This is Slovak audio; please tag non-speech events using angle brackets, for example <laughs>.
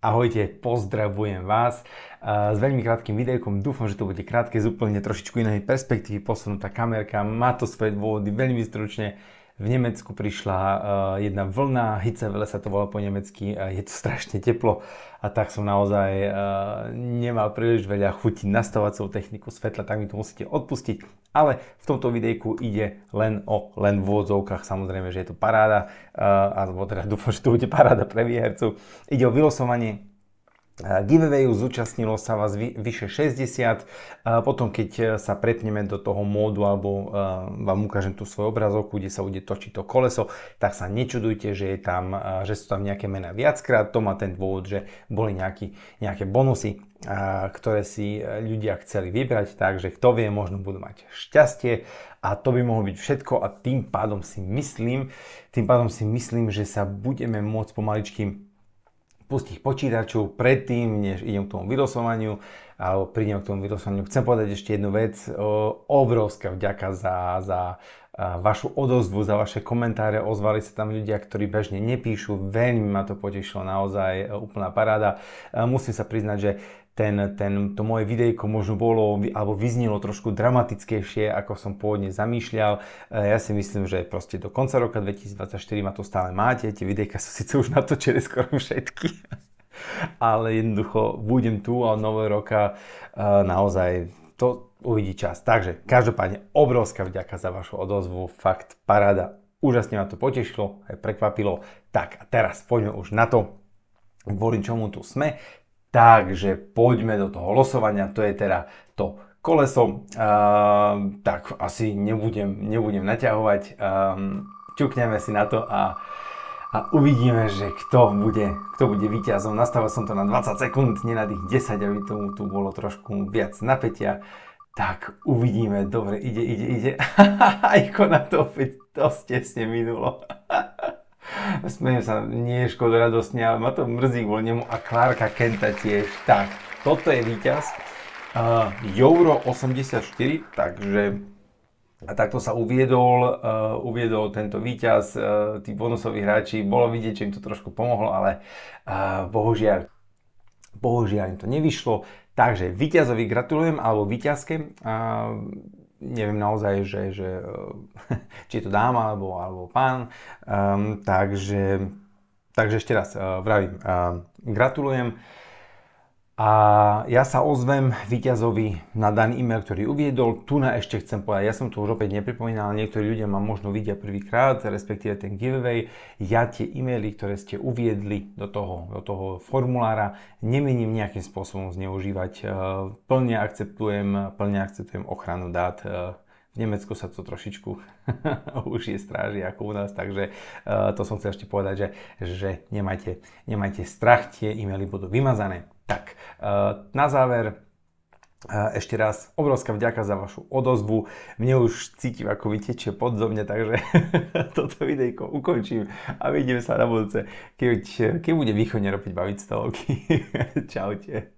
Ahojte, pozdravujem vás s veľmi krátkým videjkom. Dúfam, že to bude krátke z úplne trošičku inej perspektívy. Posunutá kamerka, má to svoje dôvody, veľmi stručne v Nemecku prišla eh, jedna vlna, Hitzevele sa to volá po nemecky, a je to strašne teplo a tak som naozaj eh, nemal príliš veľa chuti nastavacou techniku svetla, tak mi to musíte odpustiť. Ale v tomto videjku ide len o len vôdzovkách, samozrejme, že je to paráda, eh, alebo teda dúfam, že to bude paráda pre výhercu. Ide o vylosovanie Eh, giveawayu, zúčastnilo sa vás vyše 60. Eh, potom keď eh, sa prepneme do toho módu alebo vám ukážem tú svoju obrazovku, kde sa bude točiť to koleso, tak sa nečudujte, že, je tam, že sú tam nejaké mená viackrát. To má ten dôvod, že boli nejaký, nejaké bonusy, ktoré si ľudia chceli vybrať, takže kto vie, možno budú mať šťastie a to by mohlo byť všetko a tým pádom si myslím, tým pádom si myslím, že sa budeme môcť pomaličky pustých počítačov predtým, než idem k tomu vylosovaniu alebo prídem k tomu vylosovaniu. Chcem povedať ešte jednu vec. Obrovská vďaka za, za vašu odozvu, za vaše komentáre. Ozvali sa tam ľudia, ktorí bežne nepíšu. Veľmi ma to potešilo, naozaj e, úplná paráda. E, musím sa priznať, že ten, ten, to moje videjko možno bolo alebo vyznilo trošku dramatickejšie, ako som pôvodne zamýšľal. E, ja si myslím, že proste do konca roka 2024 ma to stále máte. Tie videjka sú síce už natočené skoro všetky. <laughs> Ale jednoducho budem tu a od nového roka e, naozaj to uvidí čas. Takže každopádne obrovská vďaka za vašu odozvu. Fakt parada. Úžasne ma to potešilo, aj prekvapilo. Tak a teraz poďme už na to, kvôli čomu tu sme. Takže poďme do toho losovania, to je teda to koleso. Uh, tak asi nebudem, nebudem naťahovať, uh, ťukneme si na to a, a uvidíme, že kto bude, kto bude víťazom. Nastavil som to na 20 sekúnd, nie na tých 10, aby tomu tu bolo trošku viac napätia. Tak uvidíme, dobre, ide, ide, ide. <laughs> Ajko na to opäť dosť tesne minulo. Smejem sa, nie je škoda radosne, ale ma to mrzí kvôli nemu a Clarka Kenta tiež. Tak, toto je víťaz. Uh, Euro 84, takže a takto sa uviedol, uh, uviedol tento víťaz, uh, tí bonusoví hráči, bolo vidieť, že im to trošku pomohlo, ale uh, bohužiaľ, bohužiaľ im to nevyšlo. Takže víťazovi gratulujem, alebo víťazke. Uh, neviem naozaj, že, že, eh, <laughs> či je to dáma alebo, alebo pán. Um, takže, takže ešte raz uh, vravím, uh, gratulujem. A ja sa ozvem víťazovi na daný e-mail, ktorý uviedol. Tu na ešte chcem povedať, ja som to už opäť nepripomínal, niektorí ľudia ma možno vidia prvýkrát, respektíve ten giveaway. Ja tie e-maily, ktoré ste uviedli do toho, do toho formulára, nemením nejakým spôsobom zneužívať. E, plne akceptujem, plne akceptujem ochranu dát. E, v Nemecku sa to trošičku <laughs> už je stráži ako u nás, takže e, to som chcel ešte povedať, že, že nemajte, nemajte strach, tie e-maily budú vymazané. Tak, eh, na záver eh, ešte raz obrovská vďaka za vašu odozvu. Mne už cítim, ako vytečie pod zo mne, takže <laughs> toto videjko ukončím a vidíme sa na budúce, keď, keď bude východne robiť baviť stovky. <laughs> Čaute.